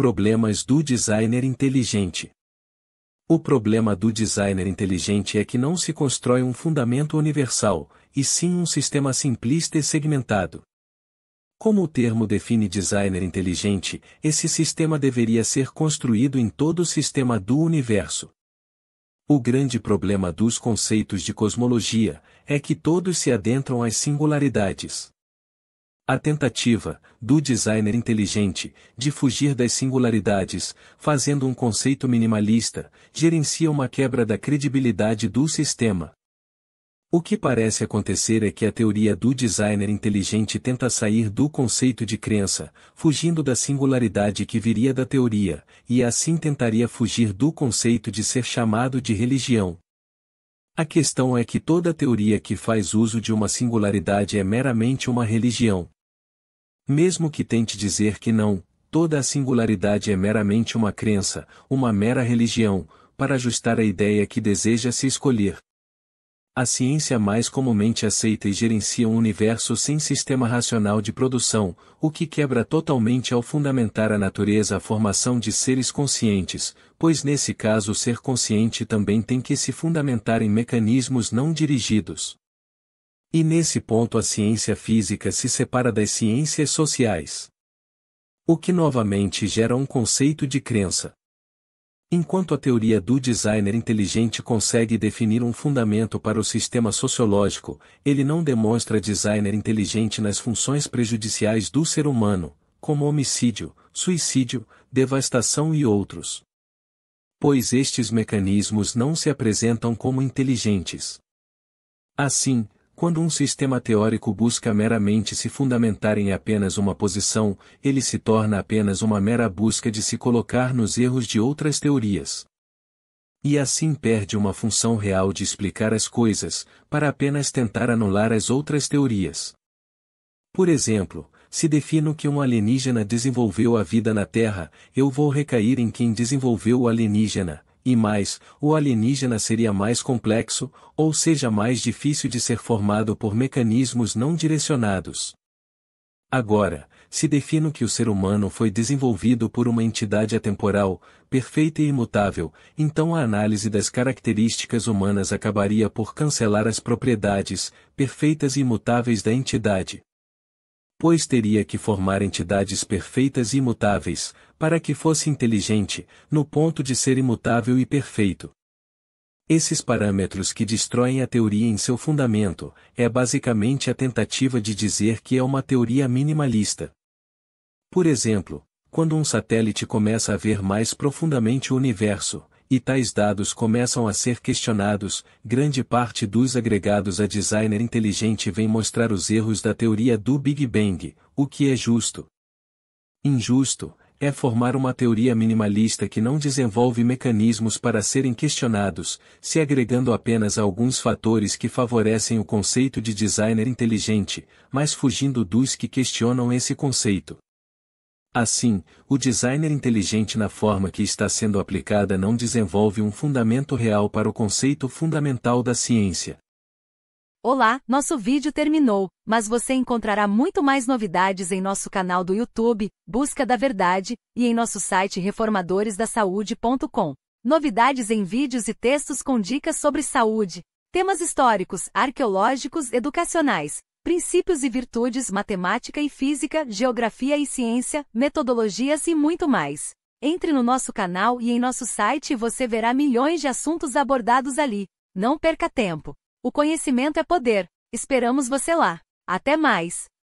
Problemas do designer inteligente. O problema do designer inteligente é que não se constrói um fundamento universal, e sim um sistema simplista e segmentado. Como o termo define designer inteligente, esse sistema deveria ser construído em todo o sistema do universo. O grande problema dos conceitos de cosmologia é que todos se adentram às singularidades. A tentativa, do designer inteligente, de fugir das singularidades, fazendo um conceito minimalista, gerencia uma quebra da credibilidade do sistema. O que parece acontecer é que a teoria do designer inteligente tenta sair do conceito de crença, fugindo da singularidade que viria da teoria, e assim tentaria fugir do conceito de ser chamado de religião. A questão é que toda teoria que faz uso de uma singularidade é meramente uma religião. Mesmo que tente dizer que não, toda a singularidade é meramente uma crença, uma mera religião, para ajustar a ideia que deseja se escolher. A ciência mais comumente aceita e gerencia um universo sem sistema racional de produção, o que quebra totalmente ao fundamentar a natureza a formação de seres conscientes, pois nesse caso o ser consciente também tem que se fundamentar em mecanismos não dirigidos. E nesse ponto a ciência física se separa das ciências sociais. O que novamente gera um conceito de crença. Enquanto a teoria do designer inteligente consegue definir um fundamento para o sistema sociológico, ele não demonstra designer inteligente nas funções prejudiciais do ser humano, como homicídio, suicídio, devastação e outros. Pois estes mecanismos não se apresentam como inteligentes. Assim, quando um sistema teórico busca meramente se fundamentar em apenas uma posição, ele se torna apenas uma mera busca de se colocar nos erros de outras teorias. E assim perde uma função real de explicar as coisas, para apenas tentar anular as outras teorias. Por exemplo, se defino que um alienígena desenvolveu a vida na Terra, eu vou recair em quem desenvolveu o alienígena, e mais, o alienígena seria mais complexo, ou seja mais difícil de ser formado por mecanismos não direcionados. Agora, se defino que o ser humano foi desenvolvido por uma entidade atemporal, perfeita e imutável, então a análise das características humanas acabaria por cancelar as propriedades, perfeitas e imutáveis da entidade pois teria que formar entidades perfeitas e imutáveis, para que fosse inteligente, no ponto de ser imutável e perfeito. Esses parâmetros que destroem a teoria em seu fundamento, é basicamente a tentativa de dizer que é uma teoria minimalista. Por exemplo, quando um satélite começa a ver mais profundamente o universo, e tais dados começam a ser questionados, grande parte dos agregados a designer inteligente vem mostrar os erros da teoria do Big Bang, o que é justo. Injusto é formar uma teoria minimalista que não desenvolve mecanismos para serem questionados, se agregando apenas alguns fatores que favorecem o conceito de designer inteligente, mas fugindo dos que questionam esse conceito. Assim, o designer inteligente na forma que está sendo aplicada não desenvolve um fundamento real para o conceito fundamental da ciência. Olá, nosso vídeo terminou, mas você encontrará muito mais novidades em nosso canal do YouTube, Busca da Verdade, e em nosso site reformadoresdasaude.com. Novidades em vídeos e textos com dicas sobre saúde, temas históricos, arqueológicos, educacionais, princípios e virtudes, matemática e física, geografia e ciência, metodologias e muito mais. Entre no nosso canal e em nosso site e você verá milhões de assuntos abordados ali. Não perca tempo. O conhecimento é poder. Esperamos você lá. Até mais!